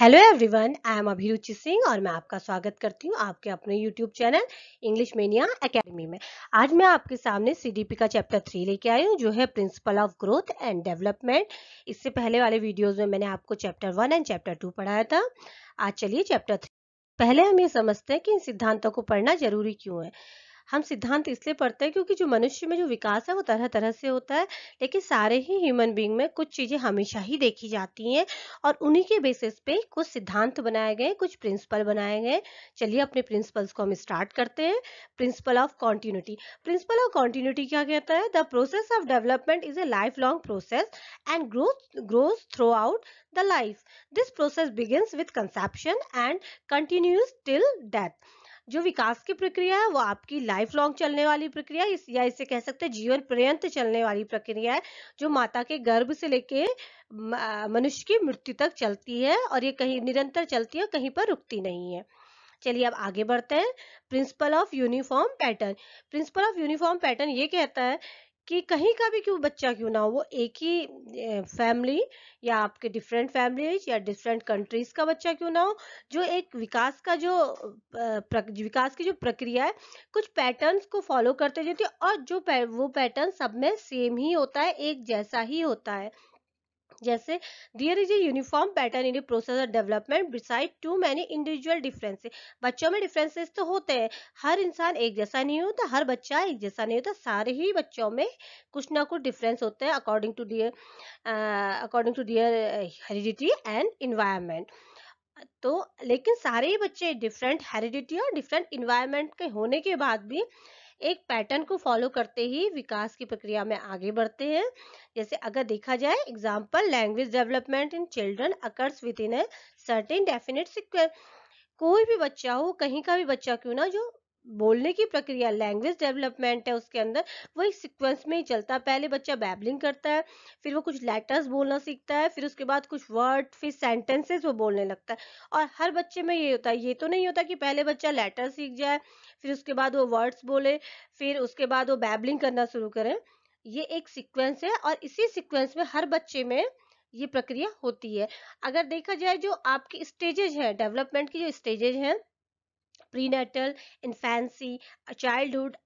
hello everyone I am अभिरुचि सिंह और मैं आपका स्वागत करती हूँ आपके अपने YouTube channel English mania academy में आज मैं आपके सामने सीडीपी का चैप्टर थ्री लेके आई हूँ जो है principle of growth and development इससे पहले वाले वीडियोस में मैंने आपको chapter one and chapter two पढ़ाया था आज चलिए चैप्टर थ्री पहले हम ये समझते हैं कि इन सिद्धांतों को पढ़ना जरूरी क्यों है हम सिद्धांत इसलिए पढ़ते हैं क्योंकि जो मनुष्य में जो विकास है वो तरह तरह से होता है लेकिन सारे ही ह्यूमन बींग में कुछ चीज़ें हमेशा ही देखी जाती हैं और उन्हीं के बेसिस पे कुछ सिद्धांत बनाए गए कुछ प्रिंसिपल बनाए गए चलिए अपने प्रिंसिपल्स को हम स्टार्ट करते हैं principle of continuity principle of continuity क्या कहता है the process of development is a life long process and growth growth throughout the life this process begin with conception and continues till death जो विकास की प्रक्रिया है वो आपकी लाइफ लॉन्ग चलने वाली प्रक्रिया इस, या इसे कह सकते हैं जीवन पर्यंत चलने वाली प्रक्रिया है जो माता के गर्भ से लेके मनुष्य की मृत्यु तक चलती है और ये कहीं निरंतर चलती है कहीं पर रुकती नहीं है चलिए अब आगे बढ़ते हैं principle of uniform pattern principle of uniform pattern ये कहता है कि कहीं का भी क्यों बच्चा क्यों ना हो वो एक ही फैमिली या आपके डिफरेंट फैमिलीज या डिफरेंट कंट्रीज का बच्चा क्यों ना हो जो एक विकास का जो विकास की जो प्रक्रिया है कुछ पैटर्न्स को फॉलो करते रहती है और जो वो पैटर्न सब में सेम ही होता है एक जैसा ही होता है जैसे there is a uniform pattern in process of development beside to many individual difference बच्चों में डिफरेंसेस तो होते हैं हर इंसान एक जैसा नहीं होता हर बच्चा एक जैसा नहीं होता सारे ही बच्चों में कुछ ना कुछ डिफरेंस होते हैं according to their according to their heredity and environment तो लेकिन सारे ही बच्चे डिफरेंट हेरिडिटी और डिफरेंट इन्वायरमेंट के होने के बाद भी एक पैटर्न को फॉलो करते ही विकास की प्रक्रिया में आगे बढ़ते हैं जैसे अगर देखा जाए example language development in children occurs within a certain definite कोई भी बच्चा हो कहीं का भी बच्चा क्यों ना जो बोलने की प्रक्रिया लैंग्वेज डेवलपमेंट है उसके अंदर वो एक सिक्वेंस में ही चलता है पहले बच्चा बैबलिंग करता है फिर वो कुछ लेटर्स बोलना सीखता है फिर उसके बाद कुछ वर्ड फिर सेंटेंसेस वो बोलने लगता है और हर बच्चे में ये होता है ये तो नहीं होता कि पहले बच्चा लेटर सीख जाए फिर उसके बाद वो वर्ड्स बोले फिर उसके बाद वो बैबलिंग करना शुरू करें ये एक सिक्वेंस है और इसी सिक्वेंस में हर बच्चे में ये प्रक्रिया होती है अगर देखा जाए जो आपकी स्टेजेज हैं डेवलपमेंट की जो स्टेजेज हैं प्रीनेटल इन्फेंसी चाइल्डहुड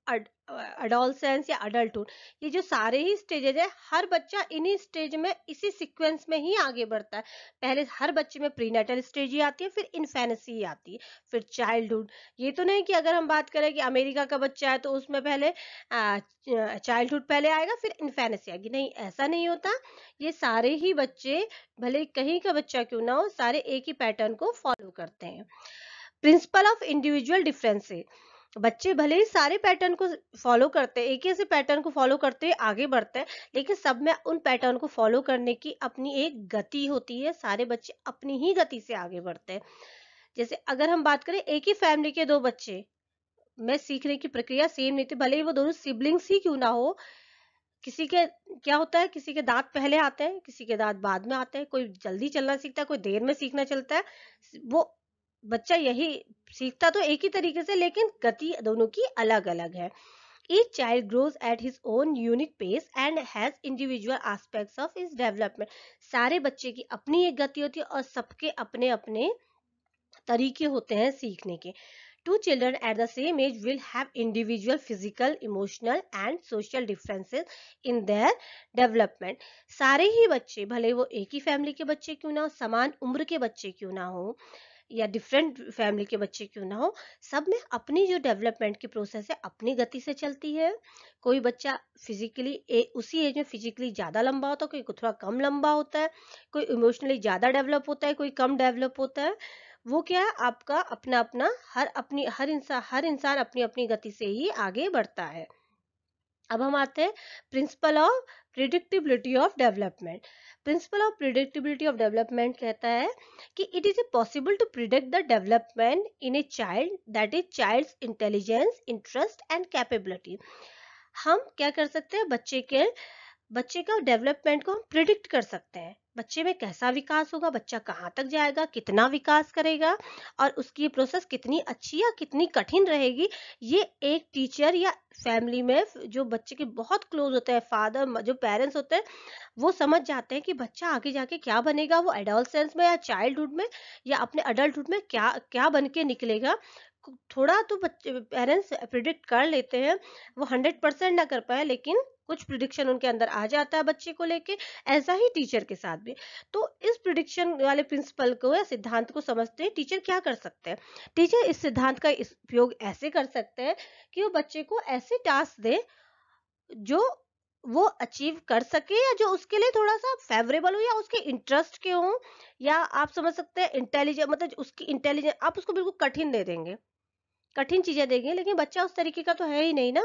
अडोलसेंस या अडल्टहुड ये जो सारे ही स्टेजेज है हर बच्चा इन्हीं स्टेज में इसी सीक्वेंस में ही आगे बढ़ता है पहले हर बच्चे में प्रीनेटल स्टेज ही आती है फिर इन्फेंसी ही आती है फिर चाइल्डहुड ये तो नहीं कि अगर हम बात करें कि अमेरिका का बच्चा है तो उसमें पहले चाइल्डहुड पहले आएगा फिर इन्फेनेसी आएगी नहीं ऐसा नहीं होता ये सारे ही बच्चे भले कहीं का बच्चा क्यों ना हो सारे एक ही पैटर्न को फॉलो करते हैं प्रिंसिपल ऑफ इंडिविजुअल डिफरेंसेस बच्चे भले ही सारे पैटर्न को फॉलो करते हैं एक ही ऐसे पैटर्न को फॉलो करते हैं आगे बढ़ते हैं लेकिन सब में उन पैटर्न को फॉलो करने की अपनी एक गति होती है सारे बच्चे अपनी ही गति से आगे बढ़ते हैं जैसे अगर हम बात करें एक ही फैमिली के दो बच्चे में सीखने की प्रक्रिया सेम नहीं थी भले ही वो दोनों सिबलिंग्स ही क्यों ना हो किसी के क्या होता है किसी के दांत पहले आते हैं किसी के दांत बाद में आते हैं कोई जल्दी चलना सीखता है कोई देर में सीखना चलता है वो बच्चा यही सीखता तो एक ही तरीके से लेकिन गति दोनों की अलग अलग है each child grows at his own unique pace and has individual aspect of his development सारे बच्चे की अपनी एक गति होती है और सबके अपने अपने तरीके होते हैं सीखने के two children at the same age will have individual physical emotional and social differences in their development सारे ही बच्चे भले वो एक ही फैमिली के बच्चे क्यों ना हो समान उम्र के बच्चे क्यों ना हो या डिफरेंट फैमिली के बच्चे क्यों ना हो सब में अपनी जो डेवलपमेंट की प्रोसेस है अपनी गति से चलती है कोई बच्चा फिजिकली ए, उसी एज में फिजिकली ज़्यादा लंबा होता है कोई थोड़ा कम लंबा होता है कोई इमोशनली ज़्यादा डेवलप होता है कोई कम डेवलप होता है वो क्या है आपका अपना अपना हर अपनी हर इंसान हर इंसान अपनी अपनी गति से ही आगे बढ़ता है अब हम आते हैं principle of predictability of development principle of predictability of development कहता है कि it is a possible to predict the development in a child that is child's intelligence interest and capability हम क्या कर सकते हैं बच्चे के बच्चे का डेवलपमेंट को हम प्रिडिक्ट कर सकते हैं बच्चे में कैसा विकास होगा बच्चा कहाँ तक जाएगा कितना विकास करेगा और उसकी प्रोसेस कितनी अच्छी या कितनी कठिन रहेगी ये एक टीचर या फैमिली में जो बच्चे के बहुत क्लोज होते हैं फादर जो पेरेंट्स होते हैं वो समझ जाते हैं कि बच्चा आगे जाके क्या बनेगा वो एडोलसेंस में या चाइल्डहुड में या अपने अडल्टहुड में क्या क्या बन के निकलेगा थोड़ा तो बच्चे पेरेंट्स प्रिडिक्ट कर लेते हैं वो हंड्रेड परसेंट ना कर पाए लेकिन कुछ प्रिडिक्शन उनके अंदर आ जाता है बच्चे को लेके ऐसा ही टीचर के साथ भी तो इस प्रिडिक्शन वाले प्रिंसिपल को या सिद्धांत को समझते हैं टीचर क्या कर सकते हैं टीचर इस सिद्धांत का उपयोग ऐसे कर सकते हैं कि वो बच्चे को ऐसे टास्क दे जो वो अचीव कर सके या जो उसके लिए थोड़ा सा फेवरेबल हो या उसके इंटरेस्ट के हो या आप समझ सकते हैं इंटेलिजेंट मतलब उसकी इंटेलिजेंट आप उसको बिल्कुल कठिन दे देंगे कठिन चीजें देखेंगे लेकिन बच्चा उस तरीके का तो है ही नहीं ना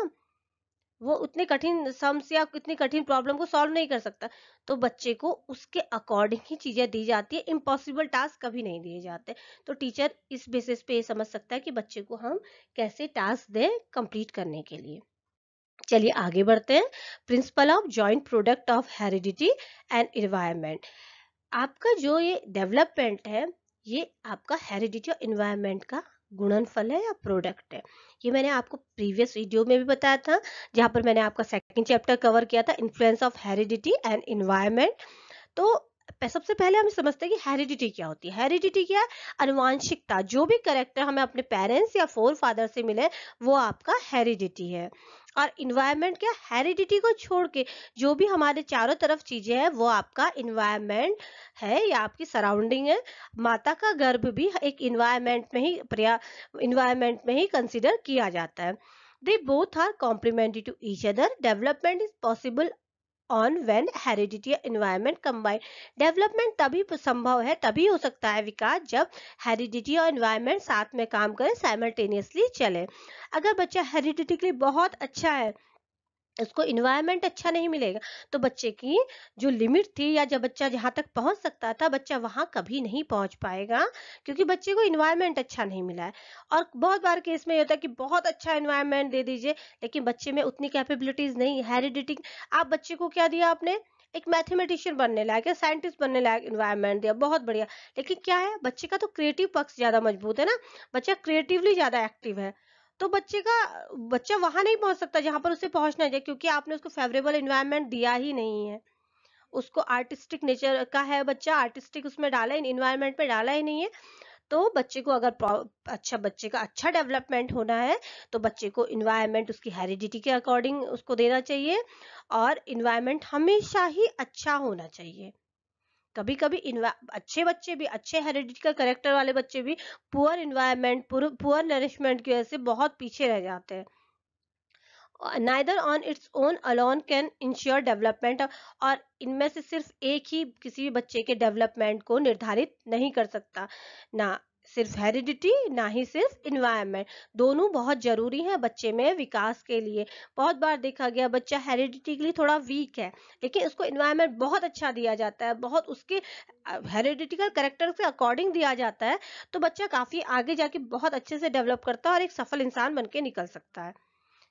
वो उतने कठिन सम्स या इतनी कठिन प्रॉब्लम को सॉल्व नहीं कर सकता तो बच्चे को उसके अकॉर्डिंग ही चीज़ें दी जाती है इम्पॉसिबल टास्क कभी नहीं दिए जाते तो टीचर इस बेसिस पे ये समझ सकता है कि बच्चे को हम कैसे टास्क दें कंप्लीट करने के लिए चलिए आगे बढ़ते हैं principle of joint product of heredity and environment आपका जो ये डेवलपमेंट है ये आपका हेरिडिटी और इन्वायरमेंट का गुणनफल है या प्रोडक्ट है ये मैंने आपको प्रीवियस वीडियो में भी बताया था जहाँ पर मैंने आपका सेकंड चैप्टर कवर किया था influence of heredity and environment तो सबसे पहले हम समझते हैं कि हेरिडिटी क्या होती है हेरिडिटी क्या है अनुवांशिकता जो भी करेक्टर हमें अपने पेरेंट्स या फोर फादर से मिले वो आपका हेरिडिटी है और इन्वायरमेंट क्या हेरिडिटी को छोड़ के जो भी हमारे चारों तरफ चीजें हैं वो आपका इन्वायरमेंट है या आपकी सराउंडिंग है माता का गर्भ भी एक इन्वायरमेंट में ही प्रया इन्वायरमेंट में ही कंसिडर किया जाता है they both are complemented to each other development is possible on when heredity environment combined development तभी संभव है तभी हो सकता है विकास जब हेरिडिटी और एनवायरमेंट साथ में काम करें साइमल्टेनियसली चले अगर बच्चा हेरिडिटिकली बहुत अच्छा है उसको इन्वायरमेंट अच्छा नहीं मिलेगा तो बच्चे की जो लिमिट थी या जब बच्चा जहाँ तक पहुँच सकता था बच्चा वहाँ कभी नहीं पहुँच पाएगा क्योंकि बच्चे को इन्वायरमेंट अच्छा नहीं मिला है और बहुत बार केस में ये होता है कि बहुत अच्छा इन्वायरमेंट दे दीजिए लेकिन बच्चे में उतनी कैपेबिलिटीज नहीं हैरिडिटिंग आप बच्चे को क्या दिया आपने एक मैथमेटिशियन बनने लायक या साइंटिस्ट बनने लायक इन्वायरमेंट दिया बहुत बढ़िया लेकिन क्या है बच्चे का तो क्रिएटिव पक्ष ज़्यादा मजबूत है ना बच्चा क्रिएटिवली ज़्यादा एक्टिव है तो बच्चे का बच्चा वहां नहीं पहुंच सकता जहां पर उसे पहुंचना है क्योंकि आपने उसको फेवरेबल इन्वायरमेंट दिया ही नहीं है उसको आर्टिस्टिक नेचर का है बच्चा आर्टिस्टिक उसमें डाला इन्वायरमेंट में डाला ही नहीं है तो बच्चे को अगर अच्छा बच्चे का अच्छा डेवलपमेंट होना है तो बच्चे को इन्वायरमेंट उसकी हेरिडिटी के अकॉर्डिंग उसको देना चाहिए और इन्वायरमेंट हमेशा ही अच्छा होना चाहिए कभी कभी अच्छे बच्चे भी अच्छे हेरिडिटिकल करेक्टर वाले बच्चे भी पुअर इन्वायरमेंट पुअर नरिशमेंट की वजह से बहुत पीछे रह जाते हैं neither on its own alone can ensure development और इनमें से सिर्फ एक ही किसी भी बच्चे के डेवलपमेंट को निर्धारित नहीं कर सकता ना सिर्फ हेरिडिटी ना ही सिर्फ इन्वायरमेंट दोनों बहुत ज़रूरी हैं बच्चे में विकास के लिए बहुत बार देखा गया बच्चा हेरिडिटी के लिए थोड़ा वीक है लेकिन उसको इन्वायरमेंट बहुत अच्छा दिया जाता है बहुत उसके हेरिडिटिकल करेक्टर के अकॉर्डिंग दिया जाता है तो बच्चा काफ़ी आगे जाके बहुत अच्छे से डेवलप करता है और एक सफल इंसान बन निकल सकता है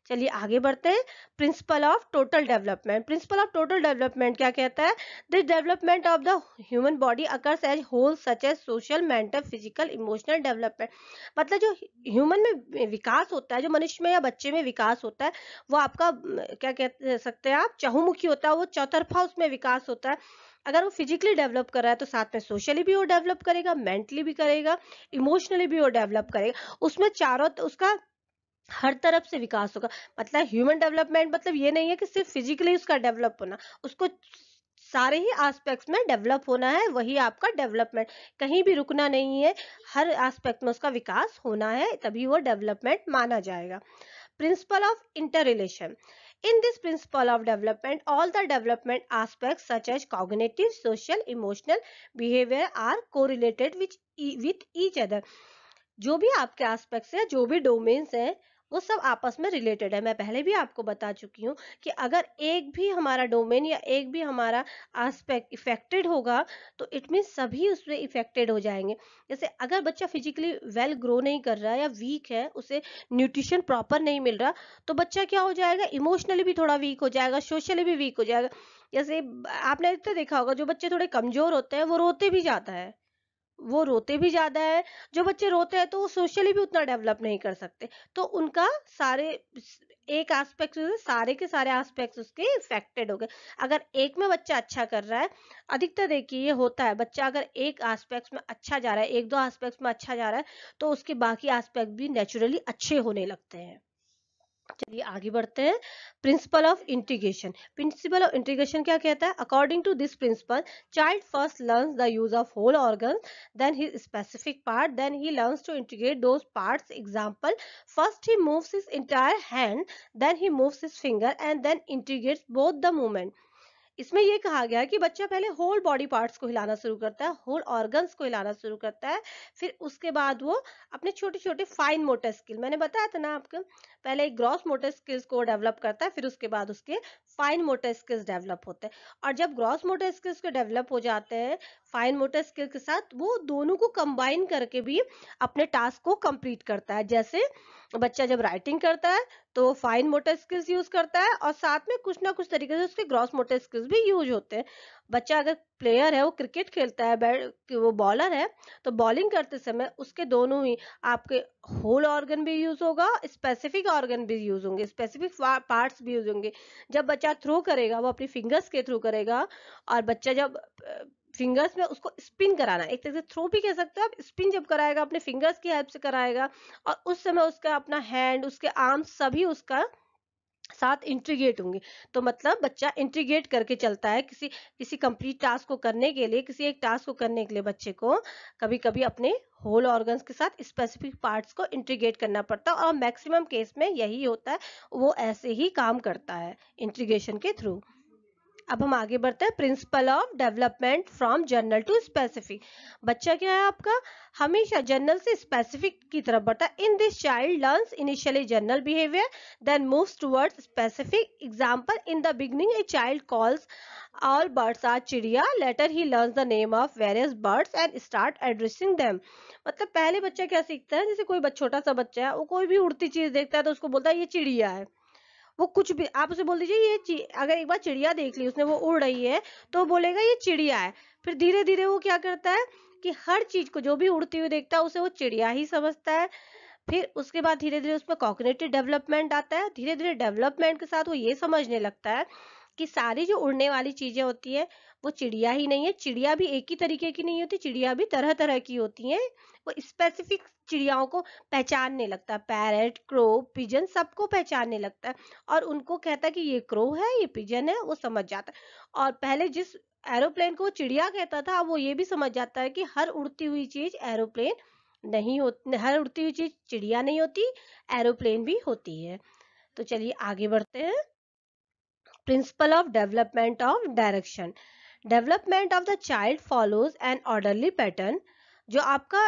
चलिए आगे बढ़ते हैं principle of total development principle of total development क्या कहता है this development of the human body occurs as whole such as social mental physical emotional development मतलब जो ह्यूमन में विकास होता है जो मनुष्य में या बच्चे में विकास होता है वो आपका क्या कह सकते हैं आप चहुमुखी होता है वो चौतरफा उसमें विकास होता है अगर वो फिजिकली डेवलप कर रहा है तो साथ में सोशली भी वो डेवलप करेगा मेंटली भी करेगा इमोशनली भी वो डेवलप करेगा उसमें चारों उसका हर तरफ से विकास होगा मतलब ह्यूमन डेवलपमेंट मतलब ये नहीं है कि सिर्फ फिजिकली उसका डेवलप होना उसको सारे ही एस्पेक्ट्स में डेवलप होना है वही आपका डेवलपमेंट कहीं भी रुकना नहीं है हर एस्पेक्ट में उसका विकास होना है तभी वो डेवलपमेंट माना जाएगा principle of interrelation in this principle of development all the development aspect such as cognitive social emotional behaviour are correlated with each other जो भी आपके एस्पेक्ट्स है जो भी डोमेन्स है वो सब आपस में रिलेटेड है मैं पहले भी आपको बता चुकी हूँ कि अगर एक भी हमारा डोमेन या एक भी हमारा आस्पेक्ट इफेक्टेड होगा तो इट मीन सभी उसमें इफेक्टेड हो जाएंगे जैसे अगर बच्चा फिजिकली वेल ग्रो नहीं कर रहा या वीक है उसे न्यूट्रिशन प्रॉपर नहीं मिल रहा तो बच्चा क्या हो जाएगा इमोशनली भी थोड़ा वीक हो जाएगा सोशली भी वीक हो जाएगा जैसे आपने इतना तो देखा होगा जो बच्चे थोड़े कमजोर होते हैं वो रोते भी जाता है वो रोते भी ज़्यादा है जो बच्चे रोते हैं तो वो सोशली भी उतना डेवलप नहीं कर सकते तो उनका सारे एक एस्पेक्ट सारे के सारे एस्पेक्ट उसके इफेक्टेड हो गए अगर एक में बच्चा अच्छा कर रहा है अधिकतर देखिए ये होता है बच्चा अगर एक एस्पेक्ट में अच्छा जा रहा है एक दो एस्पेक्ट में अच्छा जा रहा है तो उसके बाकी एस्पेक्ट भी नेचुरली अच्छे होने लगते हैं चलिए आगे बढ़ते हैं principle of integration principle of integration क्या कहता है according to this principle child first learns the use of whole organ then his specific part then he learns to integrate those parts example first he moves his entire hand then he moves his finger and then integrates both the movement इसमें यह कहा गया कि बच्चा पहले whole body parts को हिलाना शुरू करता है होल ऑर्गन्स को हिलाना शुरू करता है फिर उसके बाद वो अपने छोटे छोटे फाइन मोटर स्किल मैंने बताया था ना आपको पहले ग्रॉस मोटर स्किल्स को डेवलप करता है फिर उसके बाद उसके फाइन मोटर स्किल्स डेवलप होते हैं और जब ग्रॉस मोटर स्किल्स के डेवलप हो जाते हैं फाइन मोटर स्किल के साथ वो दोनों को कंबाइन करके भी अपने टास्क को कंप्लीट करता है जैसे बच्चा जब राइटिंग करता है तो फाइन मोटर स्किल्स यूज करता है और साथ में कुछ ना कुछ तरीके से उसके ग्रॉस मोटर स्किल्स भी यूज होते हैं बच्चा अगर प्लेयर है वो क्रिकेट खेलता है बैट वो बॉलर है तो बॉलिंग करते समय उसके दोनों ही आपके होल ऑर्गन भी यूज होगा स्पेसिफिक ऑर्गन भी यूज होंगे स्पेसिफिक पार्ट्स भी यूज होंगे जब बच्चा थ्रो करेगा वो अपनी फिंगर्स के थ्रू करेगा और बच्चा जब फिंगर्स में उसको स्पिन कराना एक तरह से थ्रो भी कह सकते हो आप स्पिन जब कराएगा अपने फिंगर्स की हेल्प से कराएगा और उस समय उसका अपना हैंड उसके आर्म सभी उसका साथ इंट्रीगेट होंगे तो मतलब बच्चा इंट्रीगेट करके चलता है किसी किसी कंप्लीट टास्क को करने के लिए किसी एक टास्क को करने के लिए बच्चे को कभी कभी अपने होल ऑर्गन्स के साथ स्पेसिफिक पार्ट्स को इंट्रीगेट करना पड़ता है और मैक्सिमम केस में यही होता है वो ऐसे ही काम करता है इंट्रीगेशन के थ्रू अब हम आगे बढ़ते हैं principle of development from general to specific बच्चा क्या है आपका हमेशा जनरल से स्पेसिफिक की तरफ बढ़ता है in this child learn initially general behaviour then move towards specific example in the beginning a child calls all birds are chidiya later he learn the name of various birds and start addressing them मतलब पहले बच्चा क्या सीखता है जैसे कोई छोटा सा बच्चा है वो कोई भी उड़ती चीज देखता है तो उसको बोलता है ये चिड़िया है वो कुछ भी आप उसे बोल दीजिए ये अगर एक बार चिड़िया देख ली उसने वो उड़ रही है तो बोलेगा ये चिड़िया है फिर धीरे धीरे वो क्या करता है कि हर चीज को जो भी उड़ती हुई देखता है उसे वो चिड़िया ही समझता है फिर उसके बाद धीरे धीरे उसमें कॉग्नेटिव डेवलपमेंट आता है धीरे धीरे डेवलपमेंट के साथ वो ये समझने लगता है कि सारी जो उड़ने वाली चीजें होती है वो चिड़िया ही नहीं है चिड़िया भी एक ही तरीके की नहीं होती चिड़िया भी तरह तरह की होती है वो स्पेसिफिक चिड़ियाओं को पहचानने लगता है पैरट क्रो पिजन सबको पहचानने लगता है और उनको कहता है कि ये क्रो है ये पिजन है वो समझ जाता है और पहले जिस एरोप्लेन को चिड़िया कहता था वो ये भी समझ जाता है कि हर उड़ती हुई चीज एरोप्लेन नहीं होती हर उड़ती हुई चीज चिड़िया नहीं होती एरोप्लेन भी होती है तो चलिए आगे बढ़ते हैं principle of development of direction development of the child follows an orderly pattern जो आपका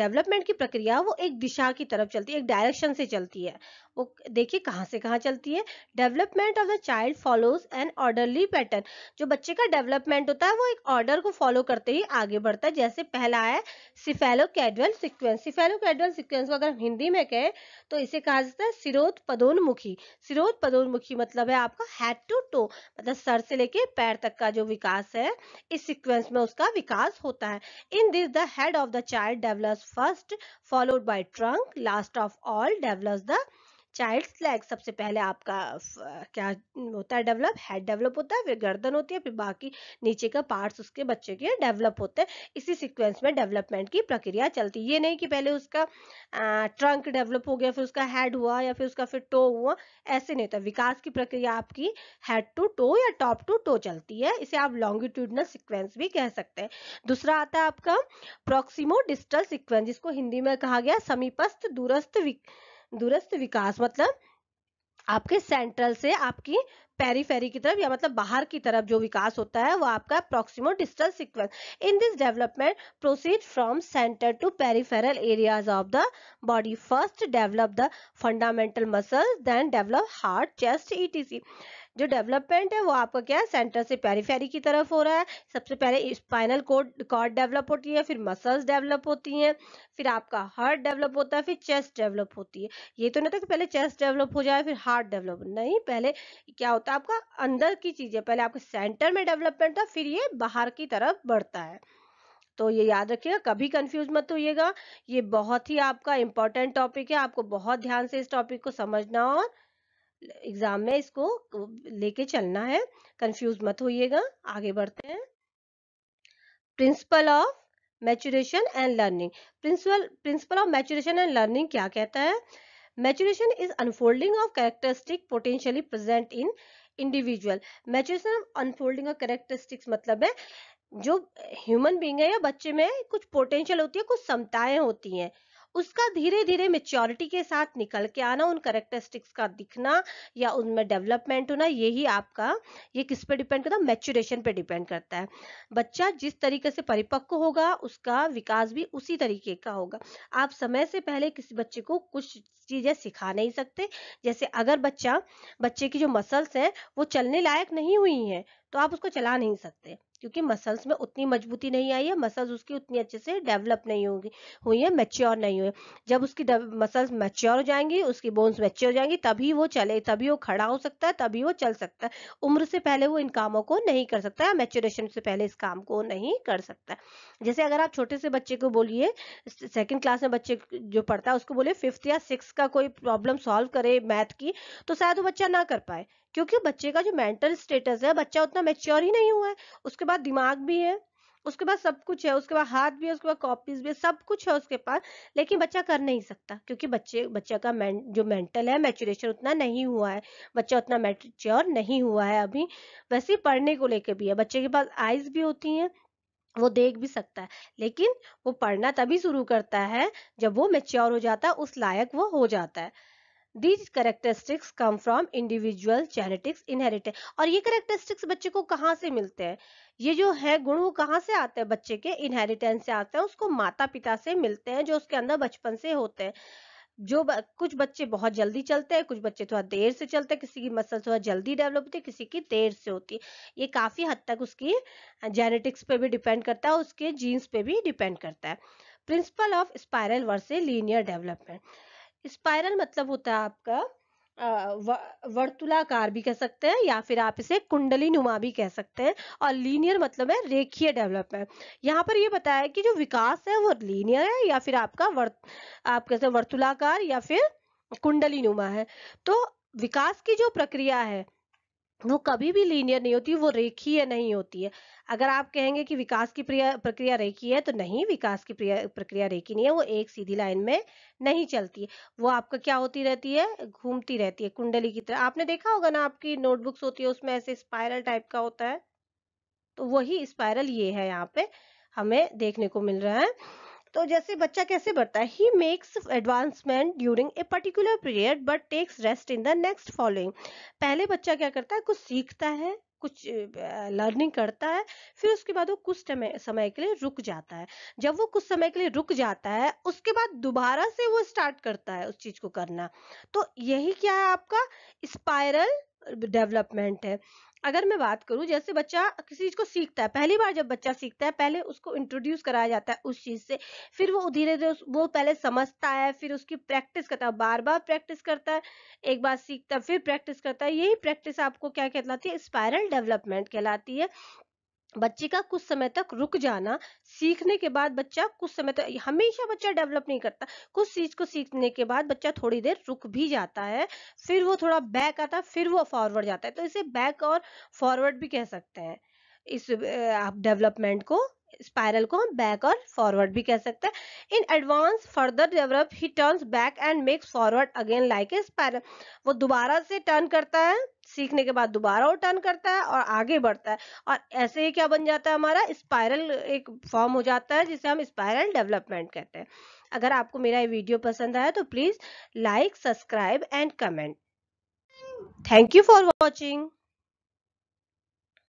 डेवलपमेंट की प्रक्रिया वो एक दिशा की तरफ चलती है एक डायरेक्शन से चलती है वो देखिए कहाँ से कहाँ चलती है development of the child follows an orderly pattern जो बच्चे का डेवलपमेंट होता है वो एक ऑर्डर को फॉलो करते ही आगे बढ़ता है जैसे पहला है cephalocaudal sequence cephalocaudal sequence को अगर हम हिंदी में कहें तो इसे कहा जाता है सिरोध पदोन्मुखी सिरोध पदोन्मुखी मतलब है आपका हेड टू टो मतलब सर से लेके पैर तक का जो विकास है इस सिक्वेंस में उसका विकास होता है in this the head of the child develops first followed by trunk last of all develops the child's leg सबसे पहले आपका क्या होता है डेवलप हेड डेवलप होता है फिर गर्दन होती है फिर बाकी नीचे का पार्ट्स उसके बच्चे के डेवलप होते हैं इसी सीक्वेंस में डेवलपमेंट की प्रक्रिया चलती है ये नहीं कि पहले उसका ट्रंक डेवलप हो गया फिर उसका हेड हुआ या फिर उसका फिर टो हुआ ऐसे नहीं होता विकास की प्रक्रिया आपकी हेड टू टो या टॉप टू टो चलती है इसे आप लॉन्गिट्यूडनल सिक्वेंस भी कह सकते हैं दूसरा आता है आपका प्रोक्सीमो डिस्टल सिक्वेंस जिसको हिंदी में कहा गया समीपस्थ दूरस्थ दूरस्थ विकास मतलब आपके सेंट्रल से आपकी पेरीफेरी की तरफ या मतलब बाहर की तरफ जो विकास होता है वो आपका proximodistal sequence in this development proceed from centre to peripheral areas of the body first develop the fundamental muscle then develop heart chest ETC जो डेवलपमेंट है वो आपका क्या है सेंटर से पेरीफेरी की तरफ हो रहा है सबसे पहले स्पाइनल कोड कॉर्ड डेवलप होती है फिर मसल्स डेवलप होती हैं फिर आपका हार्ट डेवलप होता है फिर चेस्ट डेवलप होती है ये तो नहीं था कि पहले चेस्ट डेवलप हो जाए फिर हार्ट डेवलप नहीं पहले क्या होता है आपका अंदर की चीजें पहले आपके सेंटर में डेवलपमेंट होता है फिर ये बाहर की तरफ बढ़ता है तो ये याद रखिएगा कभी कंफ्यूज मत होइएगा ये बहुत ही आपका इंपॉर्टेंट टॉपिक है आपको बहुत ध्यान से इस टॉपिक को समझना और एग्जाम में इसको लेके चलना है कंफ्यूज मत होइएगा आगे बढ़ते हैं principle of maturation and learning principle principle of maturation and learning क्या कहता है maturation is unfolding of characteristic potentially present in individual maturation unfolding of characteristics मतलब है जो ह्यूमन बींग है या बच्चे में कुछ पोटेंशियल होती है कुछ क्षमताएं होती हैं उसका धीरे धीरे मेच्योरिटी के साथ निकल के आना उन करेक्टरिस्टिक्स का दिखना या उनमें डेवलपमेंट होना यही आपका ये किस पे डिपेंड करता है मेच्योरेशन पे डिपेंड करता है बच्चा जिस तरीके से परिपक्व होगा उसका विकास भी उसी तरीके का होगा आप समय से पहले किसी बच्चे को कुछ चीज़ें सिखा नहीं सकते जैसे अगर बच्चा बच्चे की जो मसल्स है वो चलने लायक नहीं हुई है तो आप उसको चला नहीं सकते क्योंकि मसल्स में उतनी मजबूती नहीं आई है मसल्स उसकी उतनी अच्छे से डेवलप नहीं होगी हुई है मेच्योर नहीं हुए जब उसकी मसल्स मेच्योर हो जाएंगी उसकी बोन्स मेच्योर हो जाएंगी तभी वो चले तभी वो खड़ा हो सकता है तभी वो चल सकता है उम्र से पहले वो इन कामों को नहीं कर सकता है मेच्योरेशन से पहले इस काम को नहीं कर सकता जैसे अगर आप छोटे से बच्चे को बोलिए सेकेंड क्लास में बच्चे जो पढ़ता है उसको बोलिए फिफ्थ या सिक्स का कोई प्रॉब्लम सॉल्व करे मैथ की तो शायद वो बच्चा ना कर पाए क्योंकि बच्चे का जो मेंटल स्टेटस है बच्चा उतना मेच्योर ही नहीं हुआ है उसके बाद दिमाग भी है उसके बाद सब कुछ है उसके बाद हाथ भी है उसके बाद कॉपीज भी है सब कुछ है उसके पास लेकिन बच्चा कर नहीं सकता क्योंकि बच्चे बच्चा का में, जो मेंटल है मैचुरेशन उतना नहीं हुआ है बच्चा उतना मैच्योर नहीं हुआ है अभी वैसे पढ़ने को लेकर भी है बच्चे के पास आइज भी होती हैं वो देख भी सकता है लेकिन वो पढ़ना तभी शुरू करता है जब वो मेच्योर हो जाता है उस लायक वो हो जाता है these characteristics come from individual genetics inherited और ये करेक्टरिस्टिक्स बच्चे को कहाँ से मिलते हैं ये जो है गुण वो कहाँ से आते हैं बच्चे के इनहेरिटेंस से आते हैं उसको माता पिता से मिलते हैं जो उसके अंदर बचपन से होते हैं जो ब, कुछ बच्चे बहुत जल्दी चलते हैं कुछ बच्चे थोड़ा देर से चलते हैं किसी की मसल थोड़ा जल्दी डेवलप होती है किसी की देर से होती है ये काफ़ी हद तक उसकी जेनेटिक्स पे भी डिपेंड करता है उसके जीन्स पे भी डिपेंड करता है principle of spiral versus linear development spiral मतलब होता है आपका वर्तुलाकार भी कह सकते हैं या फिर आप इसे कुंडली नुमा भी कह सकते हैं और लीनियर मतलब है रेखीय डेवलपमेंट यहाँ पर यह बताया कि जो विकास है वो लीनियर है या फिर आपका वर्त आप कहते हैं वर्तुलाकार या फिर कुंडली नुमा है तो विकास की जो प्रक्रिया है वो कभी भी लीनियर नहीं होती वो रेखीय नहीं होती है अगर आप कहेंगे कि विकास की प्रक्रिया रेखी रेखीय है तो नहीं विकास की प्रक्रिया रेखी नहीं है वो एक सीधी लाइन में नहीं चलती है वो आपका क्या होती रहती है घूमती रहती है कुंडली की तरह आपने देखा होगा ना आपकी नोटबुक्स होती है उसमें ऐसे स्पायरल टाइप का होता है तो वही स्पायरल ये है यहाँ पे हमें देखने को मिल रहा है तो जैसे बच्चा कैसे बढ़ता है he makes advancement during a particular period but takes rest in the next following पहले बच्चा क्या करता है कुछ सीखता है कुछ लर्निंग करता है फिर उसके बाद वो कुछ समय समय के लिए रुक जाता है जब वो कुछ समय के लिए रुक जाता है उसके बाद दोबारा से वो स्टार्ट करता है उस चीज को करना तो यही क्या है आपका स्पाइरल डेवलपमेंट है अगर मैं बात करूं जैसे बच्चा किसी चीज को सीखता है पहली बार जब बच्चा सीखता है पहले उसको इंट्रोड्यूस कराया जाता है उस चीज से फिर वो धीरे धीरे वो पहले समझता है फिर उसकी प्रैक्टिस करता है बार बार प्रैक्टिस करता है एक बार सीखता है फिर प्रैक्टिस करता है यही प्रैक्टिस आपको क्या कहलाती है स्पायरल डेवलपमेंट कहलाती है बच्चे का कुछ समय तक रुक जाना सीखने के बाद बच्चा कुछ समय तक हमेशा बच्चा डेवलप नहीं करता कुछ चीज को सीखने के बाद बच्चा थोड़ी देर रुक भी जाता है फिर वो थोड़ा बैक आता है फिर वो फॉरवर्ड जाता है तो इसे बैक और फॉरवर्ड भी कह सकते हैं इस आप डेवलपमेंट को स्पायरल को हम बैक और फॉरवर्ड भी कह सकते हैं in advance further develop he turns back and makes forward again like a spiral वो दोबारा से टर्न करता है सीखने के बाद दोबारा वो टर्न करता है और आगे बढ़ता है और ऐसे ही क्या बन जाता है हमारा स्पायरल एक फॉर्म हो जाता है जिसे हम स्पायरल डेवलपमेंट कहते हैं अगर आपको मेरा ये वीडियो पसंद आया तो please like subscribe and comment thank you for watching